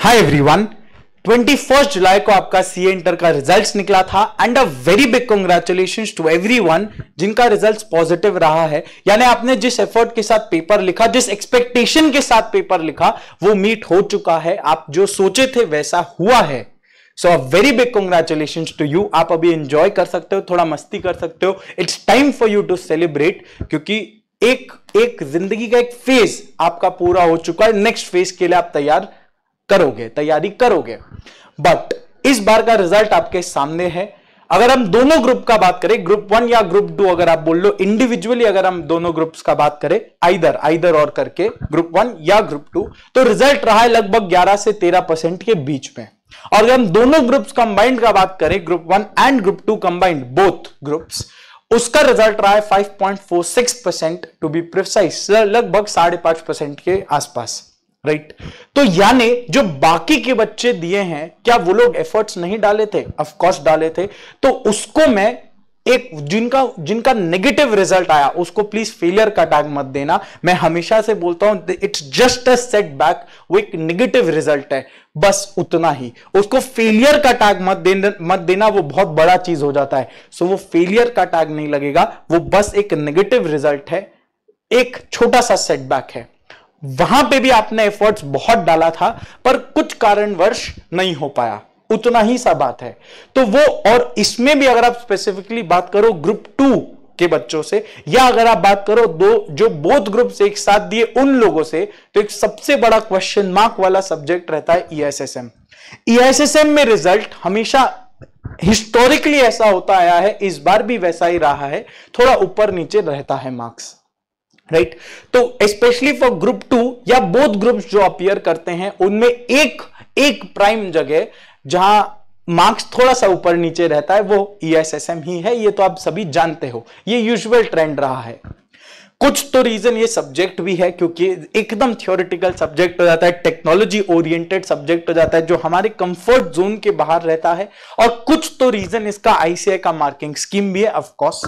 Hi everyone 21 जुलाई को आपका C inter का रिजल्ट्स निकला था and a very big congratulation to everyone जिनका रिजल्ट्स पॉजिटिव रहा है यानी आपने जिस एफर्ट के साथ पेपर लिखा जिस एक्सपेक्टेशन के साथ पेपर लिखा वो मीट हो चुका है आप जो सोचे थे वैसा हुआ है so very big congratulation to you आप अभी एंजॉय कर सकते हो थोड़ा मस्ती कर सकते हो it's time for you to celebrate क्योंकि एक एक जिंदगी का एक फेज आपका पूरा हो चुका है नेक्स्ट फेज के लिए आप तैयार करोगे तैयारी करोगे बट इस बार का रिजल्ट आपके सामने है अगर हम दोनों ग्रुप का बात करें ग्रुप वन या ग्रुप टू अगर आप बोल लो इंडिविजुअली अगर हम दोनों ग्रुप्स का बात करें आइदर आइदर और करके ग्रुप वन या ग्रुप टू तो रिजल्ट रहा है लगभग 11 से 13 परसेंट के बीच में और अगर हम दोनों ग्रुप्स कंबाइंड का बात करें group one and group two combined both groups उसका रिजल्ट रहा है five percent to be precise लगभग साढ़े पांच परसेंट के आसपास राइट तो यानी जो बाकी के बच्चे दिए हैं क्या वो लोग एफर्ट्स नहीं डाले थे ऑफकोर्स डाले थे तो उसको मैं एक जिनका जिनका नेगेटिव रिजल्ट आया उसको प्लीज फेलियर का टैग मत देना मैं हमेशा से बोलता हूं इट्स जस्ट अ सेटबैक वो एक नेगेटिव रिजल्ट है बस उतना ही उसको फेलियर का टैग मत देना मत देना वो बहुत बड़ा चीज हो जाता है सो वो फेलियर का टैग नहीं लगेगा वो बस एक नेगेटिव रिजल्ट है एक छोटा सा सेटबैक है वहां पे भी आपने एफर्ट्स बहुत डाला था पर कुछ कारणवश नहीं हो पाया उतना ही सा बात है तो वो और इसमें भी अगर आप स्पेसिफिकली बात करो ग्रुप टू के बच्चों से या अगर आप बात करो दो जो बोथ ग्रुप से एक साथ दिए उन लोगों से तो एक सबसे बड़ा क्वेश्चन मार्क वाला सब्जेक्ट रहता है ईएसएसएम e ईएसएसएम e में रिजल्ट हमेशा हिस्टोरिकली ऐसा होता आया है इस बार भी वैसा ही रहा है थोड़ा ऊपर नीचे रहता है मार्क्स राइट तो स्पेशली फॉर ग्रुप टू या बोथ ग्रुप्स जो अपियर करते हैं उनमें एक एक प्राइम जगह जहां मार्क्स थोड़ा सा ऊपर नीचे रहता है वो ईएसएसएम e ही है ये तो आप सभी जानते हो ये यूजुअल ट्रेंड रहा है कुछ तो रीजन ये सब्जेक्ट भी है क्योंकि एकदम थियोरिटिकल सब्जेक्ट हो जाता है टेक्नोलॉजी ओरिएंटेड सब्जेक्ट हो जाता है जो हमारे कंफर्ट जोन के बाहर रहता है और कुछ तो रीजन इसका आईसीआई का मार्किंग स्कीम भी है ऑफ कोर्स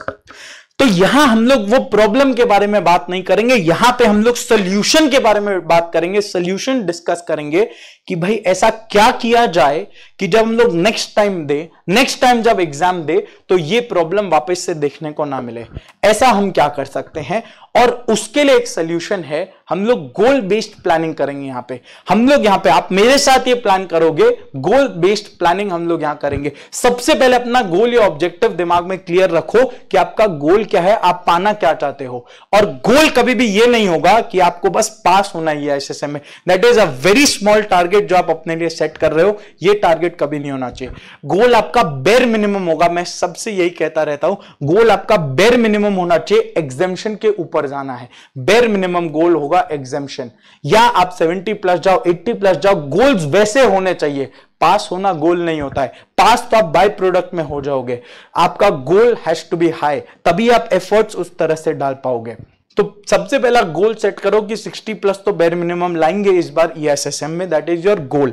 तो यहां हम लोग वो प्रॉब्लम के बारे में बात नहीं करेंगे यहां पे हम लोग सोल्यूशन के बारे में बात करेंगे सोल्यूशन डिस्कस करेंगे कि भाई ऐसा क्या किया जाए कि जब हम लोग नेक्स्ट टाइम दे नेक्स्ट टाइम जब एग्जाम दे तो ये प्रॉब्लम वापस से देखने को ना मिले ऐसा हम क्या कर सकते हैं और उसके लिए एक सोल्यूशन है हम लोग गोल बेस्ड प्लानिंग करेंगे यहां पे हम लोग यहां पे आप मेरे साथ ये प्लान करोगे गोल बेस्ड प्लानिंग हम लोग यहां करेंगे सबसे पहले अपना गोल या ऑब्जेक्टिव दिमाग में क्लियर रखो कि आपका गोल क्या है आप पाना क्या चाहते हो और गोल कभी भी ये नहीं होगा कि आपको बस पास होना ही है एस में that is a very small target जो आप अपने लिए सेट कर रहे हो यह टारगेट कभी नहीं होना चाहिए गोल आपका बेर मिनिमम होगा मैं सबसे यही कहता रहता हूं गोल आपका बेर मिनिमम होना चाहिए एग्जेम्पन के ऊपर ऊपर जाना है बेर मिनिमम गोल होगा एग्जेम्पन या आप 70 प्लस जाओ 80 प्लस जाओ गोल्स वैसे होने चाहिए पास होना गोल नहीं होता है पास तो आप बाय प्रोडक्ट में हो जाओगे आपका goal has to be high तभी आप एफर्ट्स उस तरह से डाल पाओगे तो सबसे पहला गोल सेट करो कि 60 प्लस तो बेर मिनिमम लाएंगे इस बार ईएसएसएम e में दैट इज योर गोल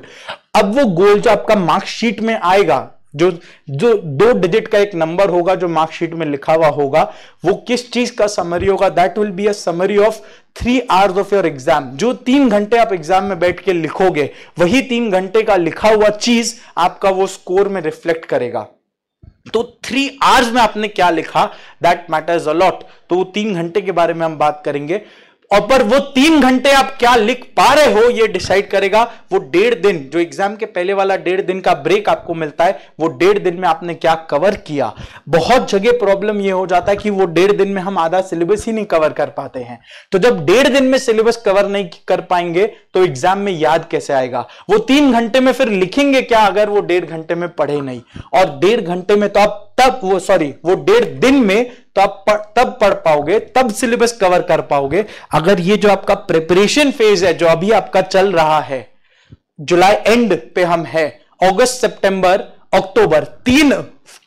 अब वो गोल जो आपका मार्कशीट में आएगा जो जो दो डिजिट का एक नंबर होगा जो मार्कशीट में लिखा हुआ होगा वो किस चीज का समरी होगा that will be a summary of three hours of your exam जो तीन घंटे आप एग्जाम में बैठ के लिखोगे वही तीन घंटे का लिखा हुआ चीज आपका वो स्कोर में रिफ्लेक्ट करेगा तो थ्री आवर्स में आपने क्या लिखा दैट मैटर्स अलॉट तो वो तीन घंटे के बारे में हम बात करेंगे और पर वो तीन घंटे आप क्या लिख पा रहे हो ये डिसाइड करेगा वो डेढ़ दिन जो एग्जाम के पहले वाला डेढ़ दिन का ब्रेक आपको मिलता है वो डेढ़ दिन में आपने क्या कवर किया बहुत जगह प्रॉब्लम ये हो जाता है कि वो डेढ़ दिन में हम आधा सिलेबस ही नहीं कवर कर पाते हैं तो जब डेढ़ दिन में सिलेबस कवर नहीं कर पाएंगे तो एग्जाम में याद कैसे आएगा वो तीन घंटे में फिर लिखेंगे क्या अगर वो डेढ़ घंटे में पढ़े नहीं और डेढ़ घंटे में तो आप तब वो सॉरी वो डेढ़ दिन में तो आप पढ़, तब पढ़ पाओगे तब सिलेबस कवर कर पाओगे अगर ये जो आपका प्रिपरेशन फेज है जो अभी आपका चल रहा है जुलाई एंड पे हम है अगस्त सितंबर अक्टूबर तीन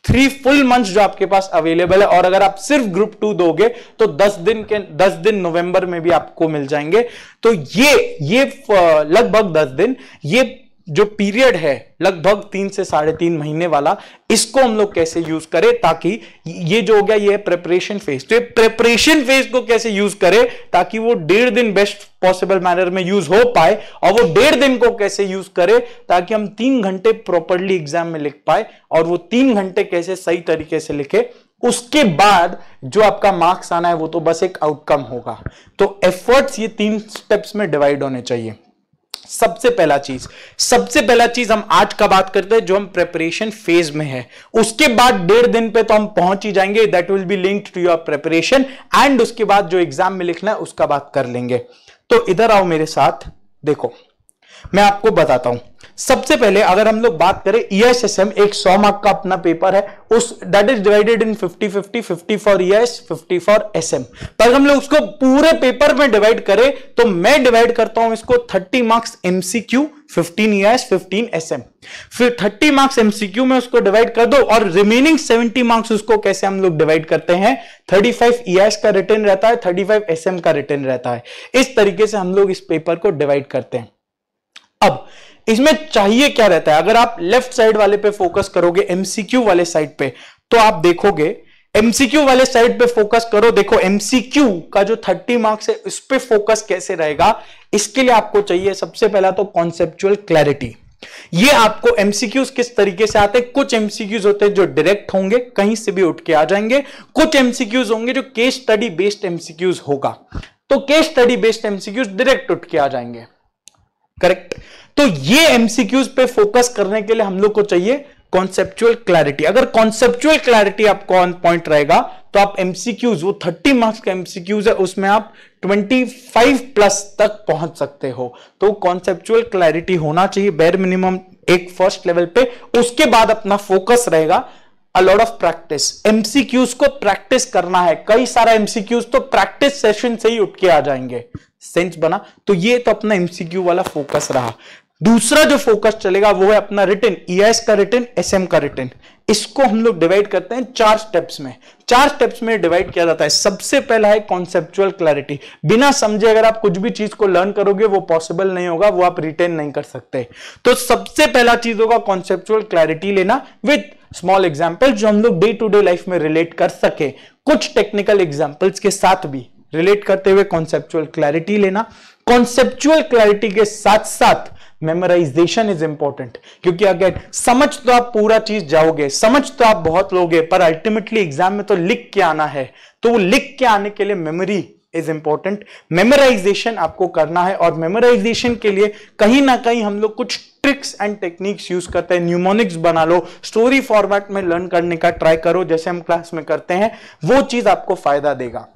थ्री फुल मंथ जो आपके पास अवेलेबल है और अगर आप सिर्फ ग्रुप टू दोगे तो दस दिन के दस दिन नवंबर में भी आपको मिल जाएंगे तो ये ये लगभग दस दिन ये जो पीरियड है लगभग तीन से साढ़े तीन महीने वाला इसको हम लोग कैसे यूज करें ताकि ये जो हो गया ये है प्रेपरेशन फेज तो ये प्रेपरेशन फेज को कैसे यूज करें ताकि वो डेढ़ दिन बेस्ट पॉसिबल मैनर में यूज हो पाए और वो डेढ़ दिन को कैसे यूज करें ताकि हम तीन घंटे प्रॉपरली एग्जाम में लिख पाए और वो तीन घंटे कैसे सही तरीके से लिखे उसके बाद जो आपका मार्क्स आना है वो तो बस एक आउटकम होगा तो एफर्ट्स ये तीन स्टेप्स में डिवाइड होने चाहिए सबसे पहला चीज सबसे पहला चीज हम आज का बात करते हैं जो हम प्रेपरेशन फेज में है उसके बाद डेढ़ दिन पे तो हम पहुंच ही जाएंगे that will be linked to your preparation and उसके बाद जो एग्जाम में लिखना है उसका बात कर लेंगे तो इधर आओ मेरे साथ देखो मैं आपको बताता हूं सबसे पहले अगर हम लोग बात करें ईएस एस एम एक सौ मार्क का अपना पेपर है उस that is divided in 50 50 50 for ES 50 for SM तो हम लोग उसको पूरे पेपर में डिवाइड करें तो मैं डिवाइड करता हूं इसको 30 मार्क्स एमसीक्यू 15 ईएस 15 एसएम फिर 30 मार्क्स एमसीक्यू में उसको डिवाइड कर दो और रिमेनिंग 70 मार्क्स उसको कैसे हम लोग डिवाइड करते हैं 35 फाइव का रिटर्न रहता है 35 एसएम का रिटर्न रहता है इस तरीके से हम लोग इस पेपर को डिवाइड करते हैं अब इसमें चाहिए क्या रहता है अगर आप लेफ्ट साइड वाले पे फोकस करोगे एमसीक्यू वाले साइड पे तो आप देखोगे एमसीक्यू वाले साइड पे फोकस करो देखो एमसीक्यू का जो 30 मार्क्स है उस पर फोकस कैसे रहेगा इसके लिए आपको चाहिए सबसे पहला तो कॉन्सेप्चुअल क्लैरिटी ये आपको एमसीक्यूज किस तरीके से आते हैं कुछ एमसीक्यूज होते हैं जो डायरेक्ट होंगे कहीं से भी उठ के आ जाएंगे कुछ एमसीक्यूज होंगे जो केस स्टडी बेस्ड एमसीक्यूज होगा तो case study based MCQs direct उठ के आ जाएंगे करेक्ट तो ये एमसीक्यूज पे फोकस करने के लिए हम लोग को चाहिए कॉन्सेप्चुअल क्लैरिटी अगर कॉन्सेप्चुअल क्लैरिटी आपको ऑन पॉइंट रहेगा तो आप एमसीक्यूज वो 30 मार्क्स का एमसीक्यूज है उसमें आप 25 प्लस तक पहुंच सकते हो तो कॉन्सेप्चुअल क्लैरिटी होना चाहिए बेर मिनिमम एक फर्स्ट लेवल पे उसके बाद अपना फोकस रहेगा अलॉट ऑफ प्रैक्टिस एमसीक्यूज को प्रैक्टिस करना है कई सारा एमसीक्यूज तो प्रैक्टिस सेशन से ही उठ के आ जाएंगे सेंस बना तो ये तो अपना एमसीक्यू वाला फोकस रहा दूसरा जो फोकस चलेगा वो है अपना रिटर्न ईएस e का रिटर्न एसएम का रिटर्न इसको हम लोग डिवाइड करते हैं चार स्टेप्स में चार स्टेप्स में डिवाइड किया जाता है सबसे पहला है कॉन्सेप्चुअल क्लैरिटी बिना समझे अगर आप कुछ भी चीज को लर्न करोगे वो पॉसिबल नहीं होगा वो आप रिटेन नहीं कर सकते तो सबसे पहला चीज होगा कॉन्सेप्चुअल क्लैरिटी लेना विथ स्मॉल एग्जाम्पल जो हम लोग डे टू डे लाइफ में रिलेट कर सके कुछ टेक्निकल एग्जाम्पल्स के साथ भी रिलेट करते हुए कॉन्सेप्चुअल क्लैरिटी लेना कॉन्सेप्चुअल क्लैरिटी के साथ साथ मेमोराइजेशन इज इंपॉर्टेंट क्योंकि अगर समझ तो आप पूरा चीज जाओगे समझ तो आप बहुत लोगे पर अल्टीमेटली एग्जाम में तो लिख के आना है तो वो लिख के आने के लिए मेमोरी इज इंपॉर्टेंट मेमोराइजेशन आपको करना है और मेमोराइजेशन के लिए कहीं ना कहीं हम लोग कुछ ट्रिक्स एंड टेक्निक्स यूज करते हैं न्यूमोनिक्स बना लो स्टोरी फॉर्मेट में लर्न करने का ट्राई करो जैसे हम क्लास में करते हैं वो चीज आपको फायदा देगा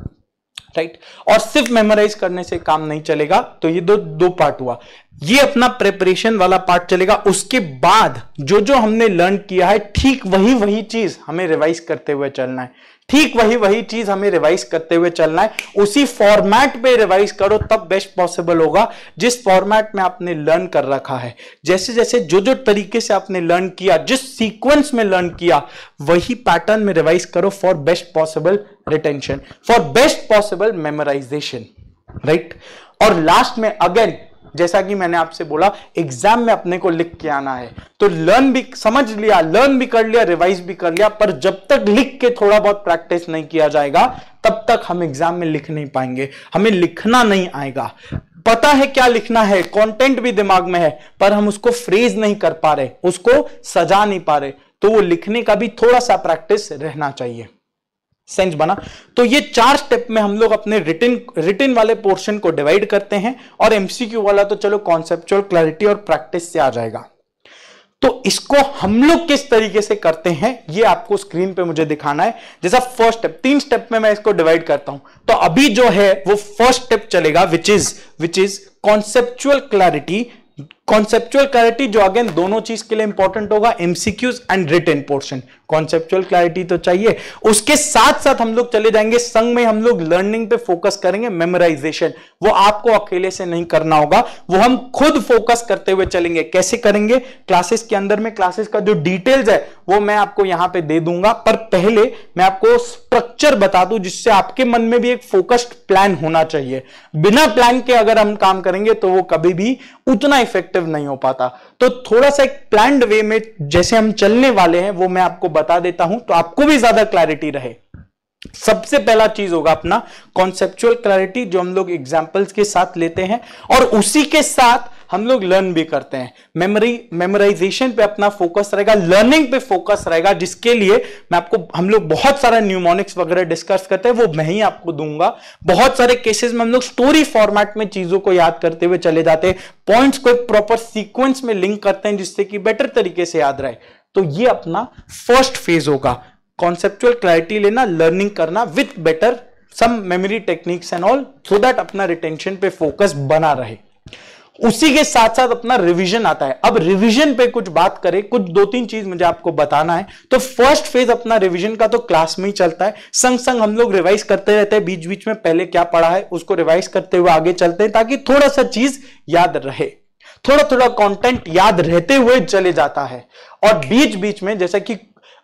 राइट और सिर्फ मेमोराइज करने से काम नहीं चलेगा तो ये दो दो पार्ट हुआ ये अपना प्रिपरेशन वाला पार्ट चलेगा उसके बाद जो जो हमने लर्न किया है ठीक वही वही चीज हमें रिवाइज करते हुए चलना है ठीक वही वही चीज हमें रिवाइज करते हुए चलना है उसी फॉर्मेट में रिवाइज करो तब बेस्ट पॉसिबल होगा जिस फॉर्मेट में आपने लर्न कर रखा है जैसे जैसे जो जो तरीके से आपने लर्न किया जिस सीक्वेंस में लर्न किया वही पैटर्न में रिवाइज करो for best possible retention for best possible memorization right और लास्ट में अगेन जैसा कि मैंने आपसे बोला एग्जाम में अपने को लिख के आना है तो लर्न भी समझ लिया लर्न भी कर लिया रिवाइज भी कर लिया पर जब तक लिख के थोड़ा बहुत प्रैक्टिस नहीं किया जाएगा तब तक हम एग्जाम में लिख नहीं पाएंगे हमें लिखना नहीं आएगा पता है क्या लिखना है कंटेंट भी दिमाग में है पर हम उसको फ्रेज नहीं कर पा रहे उसको सजा नहीं पा रहे तो वो लिखने का भी थोड़ा सा प्रैक्टिस रहना चाहिए सेंस बना तो ये चार स्टेप में हम लोग अपने रिटिन रिटिन वाले पोर्शन को डिवाइड करते हैं और एमसीक्यू वाला तो चलो कॉन्सेप्चुअल क्लैरिटी और प्रैक्टिस से आ जाएगा तो इसको हम लोग किस तरीके से करते हैं ये आपको स्क्रीन पे मुझे दिखाना है जैसा फर्स्ट स्टेप तीन स्टेप में मैं इसको डिवाइड करता हूं तो अभी जो है वो फर्स्ट स्टेप चलेगा which is which is conceptual clarity conceptual clarity जो अगेन दोनों चीज के लिए इंपॉर्टेंट होगा MCQs and return portion conceptual clarity तो चाहिए उसके साथ साथ हम लोग चले जाएंगे संग में हम लोग लर्निंग पे फोकस करेंगे मेमोराइजेशन वो आपको अकेले से नहीं करना होगा वो हम खुद फोकस करते हुए चलेंगे कैसे करेंगे क्लासेस के अंदर में क्लासेस का जो डिटेल्स है वो मैं आपको यहां पे दे दूंगा पर पहले मैं आपको स्ट्रक्चर बता दू जिससे आपके मन में भी एक फोकस्ड प्लान होना चाहिए बिना प्लान के अगर हम काम करेंगे तो वो कभी भी उतना इफेक्ट इफेक्टिव नहीं हो पाता तो थोड़ा सा एक प्लान वे में जैसे हम चलने वाले हैं वो मैं आपको बता देता हूं तो आपको भी ज्यादा क्लैरिटी रहे सबसे पहला चीज होगा अपना कॉन्सेप्चुअल क्लैरिटी जो हम लोग एग्जाम्पल्स के साथ लेते हैं और उसी के साथ हम लोग लर्न भी करते हैं मेमोरी मेमोराइजेशन पे अपना फोकस रहेगा लर्निंग पे फोकस रहेगा जिसके लिए मैं आपको हम लोग बहुत सारा न्यूमोनिक्स वगैरह डिस्कस करते हैं वो मैं ही आपको दूंगा बहुत सारे केसेस में हम लोग स्टोरी फॉर्मेट में चीजों को याद करते हुए चले जाते हैं पॉइंट्स को प्रॉपर सीक्वेंस में लिंक करते हैं जिससे कि बेटर तरीके से याद रहे तो ये अपना फर्स्ट फेज होगा कॉन्सेप्चुअल क्लैरिटी लेना लर्निंग करना with better some memory techniques and all so that अपना रिटेंशन पे फोकस बना रहे उसी के साथ साथ अपना रिवीजन आता है अब रिवीजन पे कुछ बात करें कुछ दो तीन चीज मुझे आपको बताना है तो फर्स्ट फेज अपना रिवीजन का तो क्लास में ही चलता है संग संग हम लोग रिवाइज करते रहते हैं बीच बीच में पहले क्या पढ़ा है उसको रिवाइज करते हुए आगे चलते हैं ताकि थोड़ा सा चीज याद रहे थोड़ा थोड़ा कंटेंट याद रहते हुए चले जाता है और बीच बीच में जैसे कि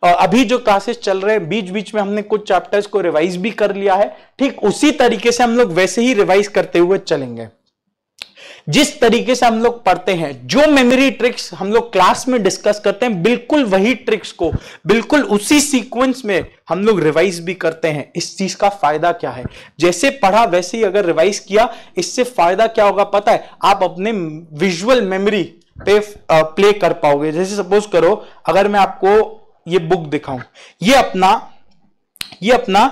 अभी जो क्लासेस चल रहे हैं बीच बीच में हमने कुछ चैप्टर्स को रिवाइज भी कर लिया है ठीक उसी तरीके से हम लोग वैसे ही रिवाइज करते हुए चलेंगे जिस तरीके से हम लोग पढ़ते हैं जो मेमोरी ट्रिक्स हम लोग क्लास में डिस्कस करते हैं बिल्कुल वही ट्रिक्स को बिल्कुल उसी सीक्वेंस में हम लोग रिवाइज भी करते हैं इस चीज का फायदा क्या है जैसे पढ़ा वैसे ही अगर रिवाइज किया इससे फायदा क्या होगा पता है आप अपने विजुअल मेमोरी पे प्ले कर पाओगे जैसे सपोज करो अगर मैं आपको ये बुक दिखाऊं ये अपना ये अपना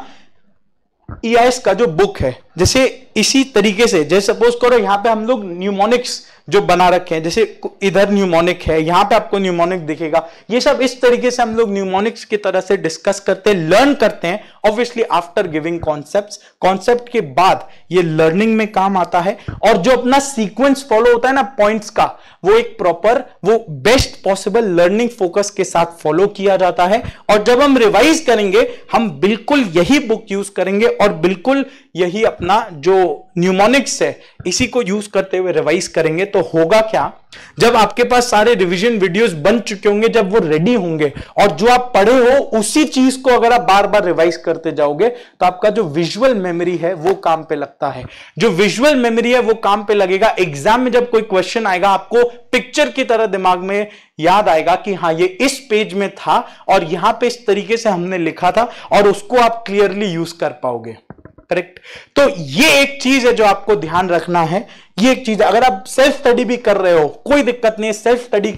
ई का जो बुक है जैसे इसी तरीके से जैसे सपोज करो यहां पे हम लोग न्यूमोनिक्स जो बना रखे हैं जैसे इधर न्यूमोनिक है यहां पे आपको न्यूमोनिक दिखेगा ये सब इस तरीके से हम लोग न्यूमोनिक्स की तरह से डिस्कस करते हैं लर्न करते हैं obviously after giving concept concept के बाद ये लर्निंग में काम आता है और जो अपना सीक्वेंस फॉलो होता है ना पॉइंट्स का वो एक प्रॉपर वो बेस्ट पॉसिबल लर्निंग फोकस के साथ फॉलो किया जाता है और जब हम रिवाइज करेंगे हम बिल्कुल यही बुक यूज करेंगे और बिल्कुल यही अपना जो न्यूमोनिक्स है इसी को यूज करते हुए रिवाइज करेंगे तो तो होगा क्या जब आपके पास सारे रिवीजन वीडियोस बन चुके होंगे जब वो रेडी होंगे और जो आप पढ़े हो उसी चीज को अगर आप बार बार रिवाइज करते जाओगे तो आपका जो विजुअल मेमोरी है वो काम पे लगता है जो विजुअल मेमोरी है वो काम पे लगेगा एग्जाम में जब कोई क्वेश्चन आएगा आपको पिक्चर की तरह दिमाग में याद आएगा कि हाँ ये इस पेज में था और यहां पर इस तरीके से हमने लिखा था और उसको आप क्लियरली यूज कर पाओगे करेक्ट तो ये एक चीज है जो आपको ध्यान रखना है ये एक चीज अगर आप सेल्फ स्टडी भी कर रहे हो कोई दिक्कत नहीं सेल्फ स्टडी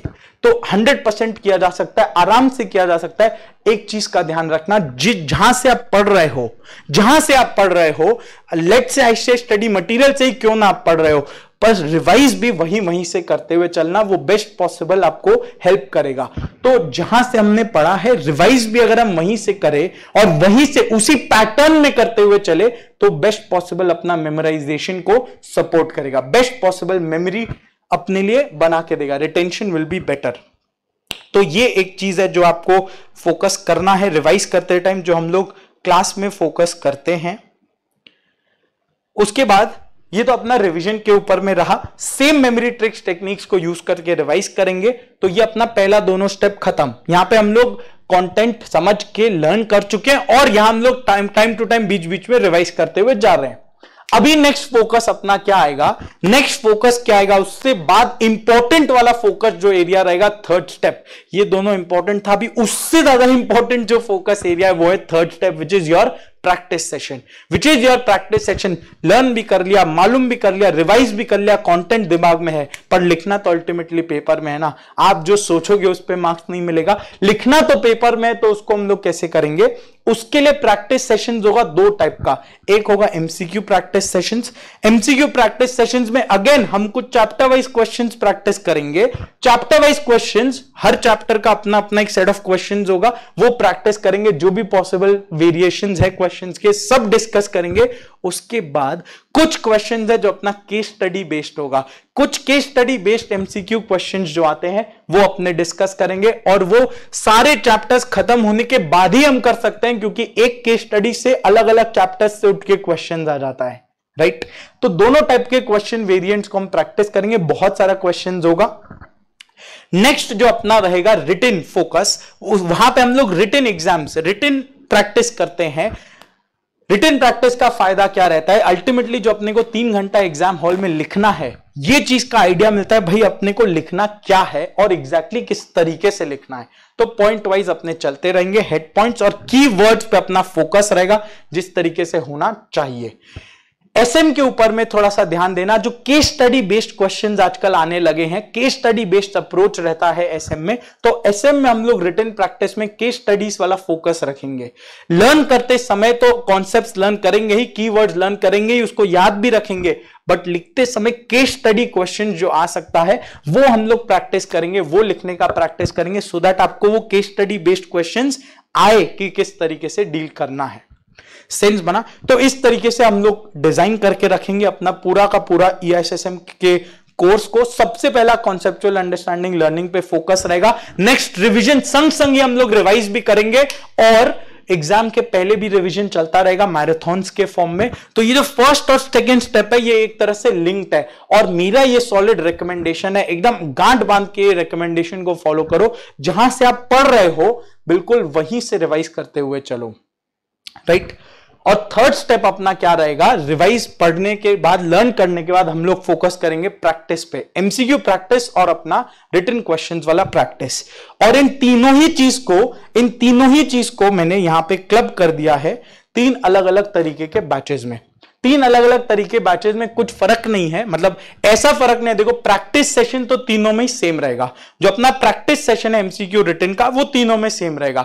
तो 100 परसेंट किया जा सकता है आराम से किया जा सकता है एक चीज का ध्यान रखना जिस जहां से आप पढ़ रहे हो जहां से आप पढ़ रहे हो लेट से आई से स्टडी मटेरियल से ही क्यों ना आप पढ़ रहे हो पर रिवाइज भी वहीं वहीं से करते हुए चलना वो बेस्ट पॉसिबल आपको हेल्प करेगा तो जहां से हमने पढ़ा है रिवाइज भी अगर हम वहीं से करें और वहीं से उसी पैटर्न में करते हुए चले तो बेस्ट पॉसिबल अपना मेमोराइजेशन को सपोर्ट करेगा बेस्ट पॉसिबल मेमोरी अपने लिए बना के देगा रिटेंशन विल बी बेटर तो ये एक चीज है जो आपको फोकस करना है रिवाइज करते टाइम जो हम लोग क्लास में फोकस करते हैं उसके बाद ये तो अपना रिवीजन के ऊपर में रहा सेम मेमोरी ट्रिक्स टेक्निक्स को यूज करके रिवाइज करेंगे तो ये अपना पहला दोनों स्टेप खत्म यहां पे हम लोग कंटेंट समझ के लर्न कर चुके हैं और यहां हम लोग टाइम टाइम टू टाइम बीच बीच में रिवाइज करते हुए जा रहे हैं अभी नेक्स्ट फोकस अपना क्या आएगा नेक्स्ट फोकस क्या आएगा उससे बाद इंपॉर्टेंट वाला फोकस जो एरिया रहेगा थर्ड स्टेप ये दोनों इंपॉर्टेंट था अभी उससे ज्यादा इंपॉर्टेंट जो फोकस एरिया है वो है third step which is your practice session which is your practice session learn भी कर लिया मालूम भी कर लिया रिवाइज भी कर लिया कॉन्टेंट दिमाग में है पर लिखना तो अल्टीमेटली पेपर में है ना आप जो सोचोगे उस पर मार्क्स नहीं मिलेगा लिखना तो पेपर में है तो उसको हम लोग कैसे करेंगे उसके लिए प्रैक्टिस सेशन होगा दो टाइप का एक होगा MCQ practice session MCQ practice session में अगेन हम कुछ चैप्टर वाइज क्वेश्चन प्रैक्टिस करेंगे चैप्टर वाइज क्वेश्चन हर चैप्टर का अपना अपना एक सेट ऑफ क्वेश्चन होगा वो प्रैक्टिस करेंगे जो भी पॉसिबल वेरिएशन है क्वेश्चन के सब डिस्कस करेंगे उसके बाद कुछ क्वेश्चन है जो अपना केस स्टडी बेस्ड होगा कुछ case study based MCQ questions जो आते हैं वो अपने डिस्कस करेंगे और वो सारे चैप्टर्स खत्म होने के बाद ही हम कर सकते हैं क्योंकि एक केस स्टडी से अलग अलग चैप्टर्स से उठ के क्वेश्चन आ जाता है राइट right? तो दोनों टाइप के क्वेश्चन वेरियंट को हम प्रैक्टिस करेंगे बहुत सारा क्वेश्चन होगा नेक्स्ट जो अपना रहेगा रिटर्न फोकस वहां पे हम लोग रिटर्न एग्जाम्स रिटर्न प्रैक्टिस करते हैं रिटर्न प्रैक्टिस का फायदा क्या रहता है अल्टीमेटली जो अपने को तीन घंटा एग्जाम हॉल में लिखना है ये चीज का आइडिया मिलता है भाई अपने को लिखना क्या है और एग्जैक्टली exactly किस तरीके से लिखना है तो पॉइंट वाइज अपने चलते रहेंगे हेड पॉइंट्स और की वर्ड्स पे अपना फोकस रहेगा जिस तरीके से होना चाहिए एसएम के ऊपर में थोड़ा सा ध्यान देना जो केस स्टडी बेस्ड क्वेश्चंस आजकल आने लगे हैं केस स्टडी बेस्ड अप्रोच रहता है एसएम में तो एसएम में हम लोग रिटर्न प्रैक्टिस में केस स्टडीज वाला फोकस रखेंगे लर्न करते समय तो कॉन्सेप्ट लर्न करेंगे ही कीवर्ड्स लर्न करेंगे ही उसको याद भी रखेंगे बट लिखते समय केस स्टडी क्वेश्चन जो आ सकता है वो हम लोग प्रैक्टिस करेंगे वो लिखने का प्रैक्टिस करेंगे सो दैट आपको वो केस स्टडी बेस्ड क्वेश्चन आए कि किस तरीके से डील करना है सेंस बना तो इस तरीके से हम लोग डिजाइन करके रखेंगे अपना पूरा का पूरा ई e के कोर्स को सबसे पहला कॉन्सेप्चुअल अंडरस्टैंडिंग लर्निंग पे फोकस रहेगा नेक्स्ट रिविजन संग संग ही हम लोग रिवाइज भी करेंगे और एग्जाम के पहले भी रिवीजन चलता रहेगा मैराथॉन्स के फॉर्म में तो ये जो फर्स्ट और सेकंड स्टेप है ये एक तरह से लिंक्ड है और मेरा ये सॉलिड रिकमेंडेशन है एकदम गांठ बांध के रिकमेंडेशन को फॉलो करो जहां से आप पढ़ रहे हो बिल्कुल वहीं से रिवाइज करते हुए चलो राइट right? और थर्ड स्टेप अपना क्या रहेगा रिवाइज पढ़ने के बाद लर्न करने के बाद हम लोग फोकस करेंगे प्रैक्टिस पे एमसीक्यू प्रैक्टिस और अपना रिटर्न क्वेश्चन वाला प्रैक्टिस और इन तीनों ही चीज को इन तीनों ही चीज को मैंने यहां पे क्लब कर दिया है तीन अलग अलग तरीके के बैचेज में तीन अलग अलग तरीके बैचेज में कुछ फर्क नहीं है मतलब ऐसा फर्क नहीं है देखो प्रैक्टिस सेशन तो तीनों में ही सेम रहेगा जो अपना प्रैक्टिस सेशन है एमसीक्यू रिटर्न का वो तीनों में सेम रहेगा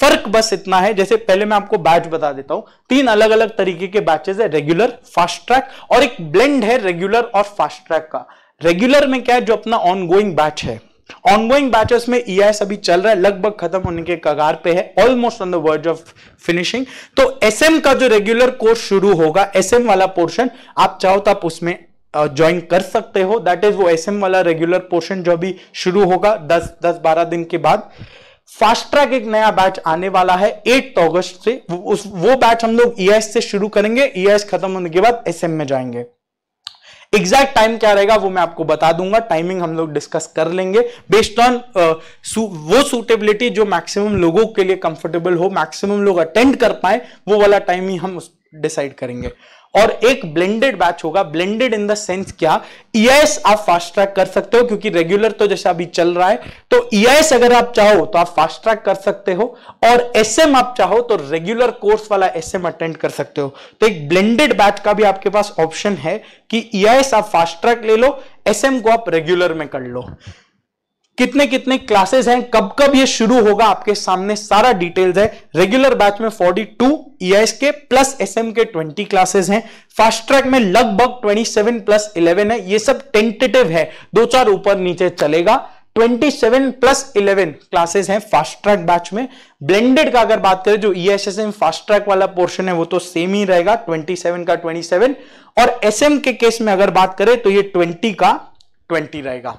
फर्क बस इतना है जैसे पहले मैं आपको बैच बता देता हूं तीन अलग अलग तरीके के बैचेज है रेगुलर फास्ट ट्रैक और एक ब्लेंड है रेगुलर और फास्ट ट्रैक का रेगुलर में क्या है जो अपना ऑनगोइंग बैच है ऑनगोइंग बैचेस में ई e अभी चल रहा है लगभग खत्म होने के कगार पे है almost on the word of finishing तो एसएम का जो रेगुलर कोर्स शुरू होगा एसएम वाला पोर्शन आप चाहो तो आप उसमें ज्वाइन uh, कर सकते हो दैट इज वो एसएम वाला रेगुलर पोर्शन जो अभी शुरू होगा 10 दस बारह दिन के बाद फास्ट ट्रैक एक नया बैच आने वाला है 8 अगस्त से उस वो बैच हम लोग ई e से शुरू करेंगे ई e खत्म होने के बाद एस में जाएंगे एग्जैक्ट टाइम क्या रहेगा वो मैं आपको बता दूंगा टाइमिंग हम लोग डिस्कस कर लेंगे बेस्ड ऑन वो सूटेबिलिटी जो मैक्सिमम लोगों के लिए कंफर्टेबल हो मैक्सिमम लोग अटेंड कर पाए वो वाला टाइम ही हम डिसाइड करेंगे और एक ब्लेंडेड बैच होगा ब्लेंडेड इन द सेंस क्या ईआईएस e आप फास्ट ट्रैक कर सकते हो क्योंकि रेगुलर तो जैसे अभी चल रहा है तो ईआईएस e अगर आप चाहो तो आप फास्ट ट्रैक कर सकते हो और एसएम आप चाहो तो रेगुलर कोर्स वाला एसएम अटेंड कर सकते हो तो एक ब्लेंडेड बैच का भी आपके पास ऑप्शन है कि ईआईएस e आप फास्ट ट्रैक ले लो एसएम को आप रेगुलर में कर लो कितने कितने क्लासेस हैं कब कब ये शुरू होगा आपके सामने सारा डिटेल्स है रेगुलर बैच में 42 ईएस e के प्लस एसएम के 20 क्लासेस हैं फास्ट ट्रैक में लगभग 27 प्लस 11 है ये सब टेंटेटिव है दो चार ऊपर नीचे चलेगा 27 प्लस 11 क्लासेस हैं फास्ट ट्रैक बैच में ब्लेंडेड का अगर बात करें जो ईएसएसएम फास्ट ट्रैक वाला पोर्शन है वो तो सेम ही रहेगा 27 का 27 और एसएम के केस में अगर बात करें तो ये 20 का 20 रहेगा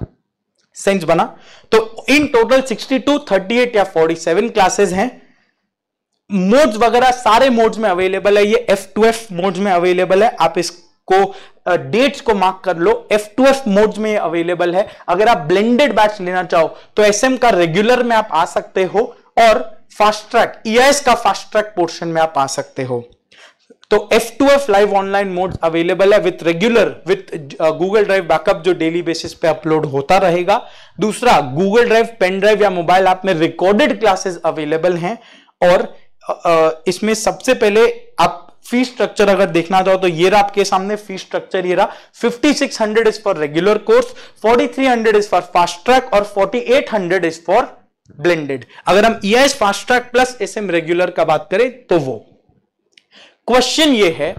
सेंस बना तो इन टोटल 62, 38 या 47 क्लासेस हैं मोड्स वगैरह सारे मोड्स में अवेलेबल है ये एफ टू एफ मोड में अवेलेबल है आप इसको डेट्स को मार्क कर लो एफ टू एफ मोड्स में अवेलेबल है अगर आप ब्लेंडेड बैच लेना चाहो तो एस का रेगुलर में आप आ सकते हो और फास्ट ट्रैक ई का फास्ट ट्रैक पोर्शन में आप आ सकते हो तो F to F live online mode available है with regular with Google drive backup जो डेली बेसिस पे अपलोड होता रहेगा दूसरा गूगल ड्राइव पेन ड्राइव या मोबाइल ऐप में रिकॉर्डेड क्लासेस अवेलेबल हैं और uh, uh, इसमें सबसे पहले आप फी स्ट्रक्चर अगर देखना चाहो तो ये रहा आपके सामने फी स्ट्रक्चर ये रहा 5600 is for regular course 4300 is for fast track और 4800 इज फॉर ब्लेंडेड अगर हम E fast track plus S regular का बात करें तो वो क्वेश्चन ये है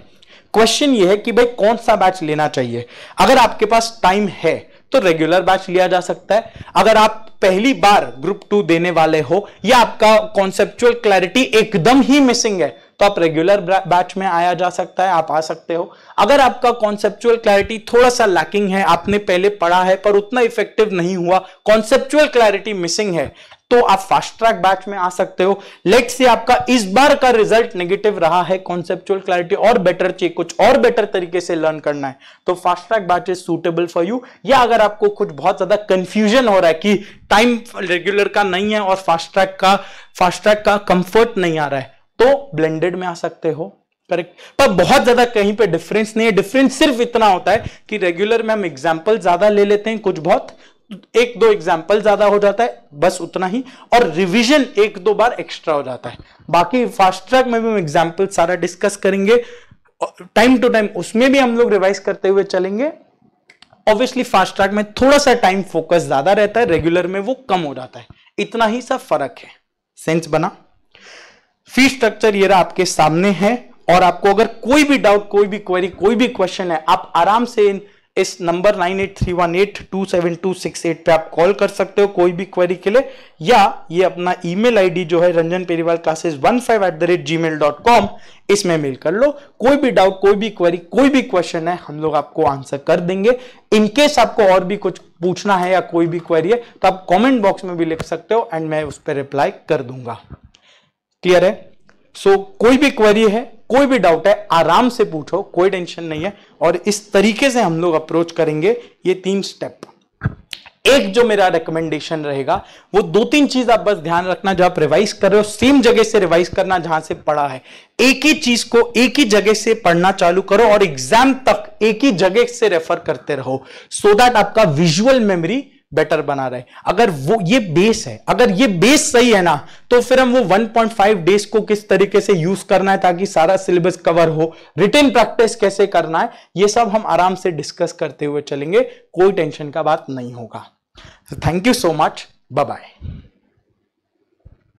क्वेश्चन ये है कि भाई कौन सा बैच लेना चाहिए अगर आपके पास टाइम है तो रेगुलर बैच लिया जा सकता है अगर आप पहली बार ग्रुप टू देने वाले हो या आपका कॉन्सेप्चुअल क्लैरिटी एकदम ही मिसिंग है तो आप रेगुलर बैच में आया जा सकता है आप आ सकते हो अगर आपका कॉन्सेप्चुअल क्लैरिटी थोड़ा सा लैकिंग है आपने पहले पढ़ा है पर उतना इफेक्टिव नहीं हुआ कॉन्सेप्चुअल क्लैरिटी मिसिंग है तो आप फास्ट ट्रैक बैच में आ सकते हो लेट से आपका इस बार का रिजल्ट नेगेटिव रहा है कॉन्सेप्चुअल क्लैरिटी और बेटर चाहिए कुछ और बेटर तरीके से लर्न करना है तो fast track batch is suitable for you या अगर आपको कुछ बहुत ज्यादा कंफ्यूजन हो रहा है कि टाइम रेगुलर का नहीं है और फास्ट ट्रैक का फास्ट ट्रैक का कंफर्ट नहीं आ रहा है तो ब्लेंडेड में आ सकते हो करेक्ट पर बहुत ज्यादा कहीं पे डिफरेंस नहीं है डिफरेंस सिर्फ इतना होता है कि रेगुलर में हम एग्जाम्पल ज्यादा ले लेते हैं कुछ बहुत एक दो एग्जाम्पल ज्यादा हो जाता है बस उतना ही और रिविजन एक दो बार एक्स्ट्रा हो जाता है बाकी फास्ट ट्रैक में भी हम एग्जाम्पल सारा डिस्कस करेंगे टाइम टू टाइम उसमें भी हम लोग रिवाइज करते हुए चलेंगे ऑब्वियसली फास्ट ट्रैक में थोड़ा सा टाइम फोकस ज्यादा रहता है रेगुलर में वो कम हो जाता है इतना ही सा फर्क है सेंस बना फी स्ट्रक्चर ये रहा आपके सामने है और आपको अगर कोई भी डाउट कोई भी क्वेरी कोई भी क्वेश्चन है आप आराम से इन इस number nine eight three one eight two seven two six eight पे आप कॉल कर सकते हो कोई भी क्वेरी के लिए या ये अपना ईमेल आईडी जो है Ranjan Periwal classes one five at the rate Gmail dot com इसमें मेल कर लो कोई भी डाउट कोई भी क्वेरी कोई भी क्वेश्चन है हम लोग आपको आंसर कर देंगे इनकेस आपको और भी कुछ पूछना है या कोई भी क्वेरी है तो आप कॉमेंट बॉक्स में भी लिख सकते हो एंड मैं उस पर रिप्लाई कर दूंगा क्लियर है सो so, कोई भी क्वेरी है कोई भी डाउट है आराम से पूछो कोई टेंशन नहीं है और इस तरीके से हम लोग अप्रोच करेंगे ये तीन स्टेप एक जो मेरा रिकमेंडेशन रहेगा वो दो तीन चीज आप बस ध्यान रखना जो आप रिवाइज कर रहे हो सेम जगह से रिवाइज करना जहां से पढ़ा है एक ही चीज को एक ही जगह से पढ़ना चालू करो और एग्जाम तक एक ही जगह से रेफर करते रहो सो so दैट आपका विजुअल मेमोरी बेटर बना रहे अगर वो ये बेस है अगर ये बेस सही है ना तो फिर हम वो 1.5 डेज को किस तरीके से यूज करना है ताकि सारा सिलेबस कवर हो रिटर्न प्रैक्टिस कैसे करना है ये सब हम आराम से डिस्कस करते हुए चलेंगे कोई टेंशन का बात नहीं होगा thank you so much bye bye